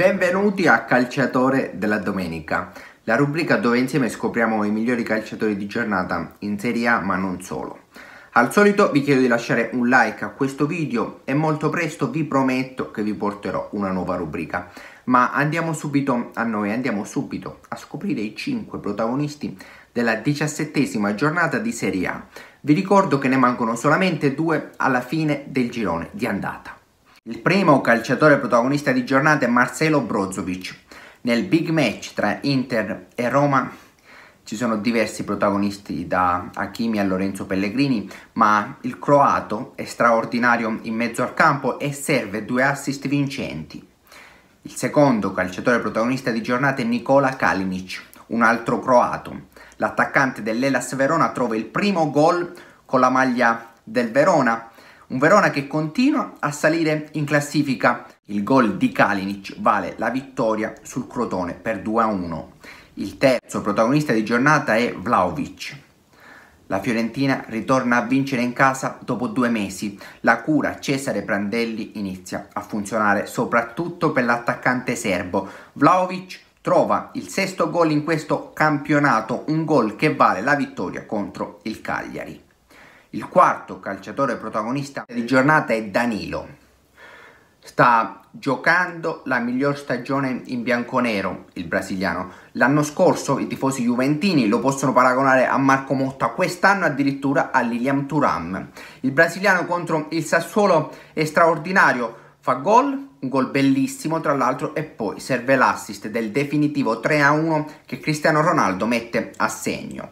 benvenuti a Calciatore della Domenica, la rubrica dove insieme scopriamo i migliori calciatori di giornata in Serie A ma non solo. Al solito vi chiedo di lasciare un like a questo video e molto presto vi prometto che vi porterò una nuova rubrica. Ma andiamo subito a noi, andiamo subito a scoprire i 5 protagonisti della diciassettesima giornata di Serie A. Vi ricordo che ne mancano solamente due alla fine del girone di andata. Il primo calciatore protagonista di giornata è Marcelo Brozovic. Nel big match tra Inter e Roma ci sono diversi protagonisti da Hakimi a Lorenzo Pellegrini, ma il croato è straordinario in mezzo al campo e serve due assist vincenti. Il secondo calciatore protagonista di giornata è Nicola Kalinic, un altro croato. L'attaccante dell'Elas Verona trova il primo gol con la maglia del Verona un Verona che continua a salire in classifica. Il gol di Kalinic vale la vittoria sul Crotone per 2-1. Il terzo protagonista di giornata è Vlaovic. La Fiorentina ritorna a vincere in casa dopo due mesi. La cura Cesare Prandelli inizia a funzionare soprattutto per l'attaccante serbo. Vlaovic trova il sesto gol in questo campionato, un gol che vale la vittoria contro il Cagliari. Il quarto calciatore protagonista di giornata è Danilo. Sta giocando la miglior stagione in bianconero il brasiliano. L'anno scorso i tifosi juventini lo possono paragonare a Marco Motta, quest'anno addirittura a Lilian Turam. Il brasiliano contro il Sassuolo è straordinario, fa gol, un gol bellissimo tra l'altro e poi serve l'assist del definitivo 3-1 che Cristiano Ronaldo mette a segno.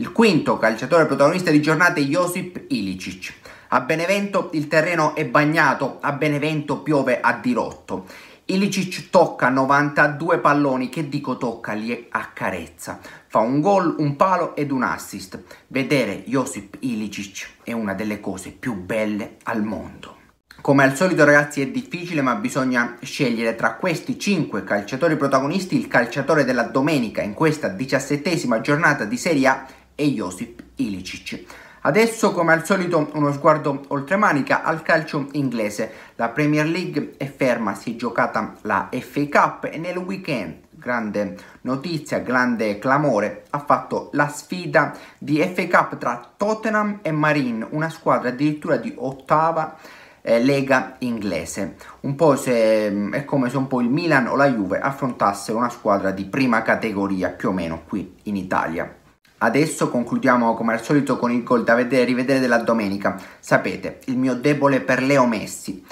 Il quinto calciatore protagonista di giornate Josip Ilicic. A Benevento il terreno è bagnato, a Benevento piove a dirotto. Ilicic tocca 92 palloni, che dico tocca, li accarezza. Fa un gol, un palo ed un assist. Vedere Josip Ilicic è una delle cose più belle al mondo. Come al solito ragazzi è difficile ma bisogna scegliere tra questi 5 calciatori protagonisti il calciatore della domenica in questa diciassettesima giornata di Serie A e Josip Ilicic. Adesso, come al solito, uno sguardo oltremanica al calcio inglese. La Premier League è ferma, si è giocata la FA Cup e nel weekend, grande notizia, grande clamore, ha fatto la sfida di FA Cup tra Tottenham e Marine, una squadra addirittura di ottava eh, lega inglese. Un po' se, mm, è come se un po' il Milan o la Juve affrontassero una squadra di prima categoria, più o meno qui in Italia. Adesso concludiamo come al solito con il gol da vedere e rivedere della domenica. Sapete, il mio debole per Leo Messi.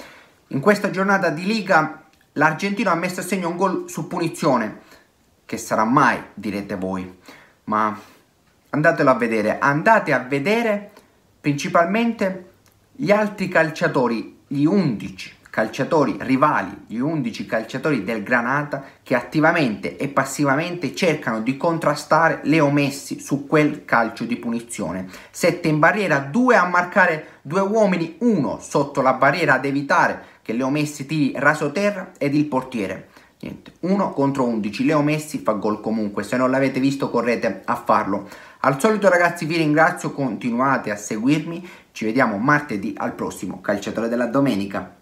In questa giornata di Liga l'Argentino ha messo a segno un gol su punizione. Che sarà mai, direte voi. Ma andatelo a vedere. Andate a vedere principalmente gli altri calciatori, gli 11 calciatori rivali, gli 11 calciatori del Granata che attivamente e passivamente cercano di contrastare Leo Messi su quel calcio di punizione. 7 in barriera, 2 a marcare due uomini, 1 sotto la barriera ad evitare che Leo Messi tiri raso terra ed il portiere. Niente, 1 contro 11, Leo Messi fa gol comunque, se non l'avete visto correte a farlo. Al solito ragazzi vi ringrazio, continuate a seguirmi, ci vediamo martedì al prossimo calciatore della domenica.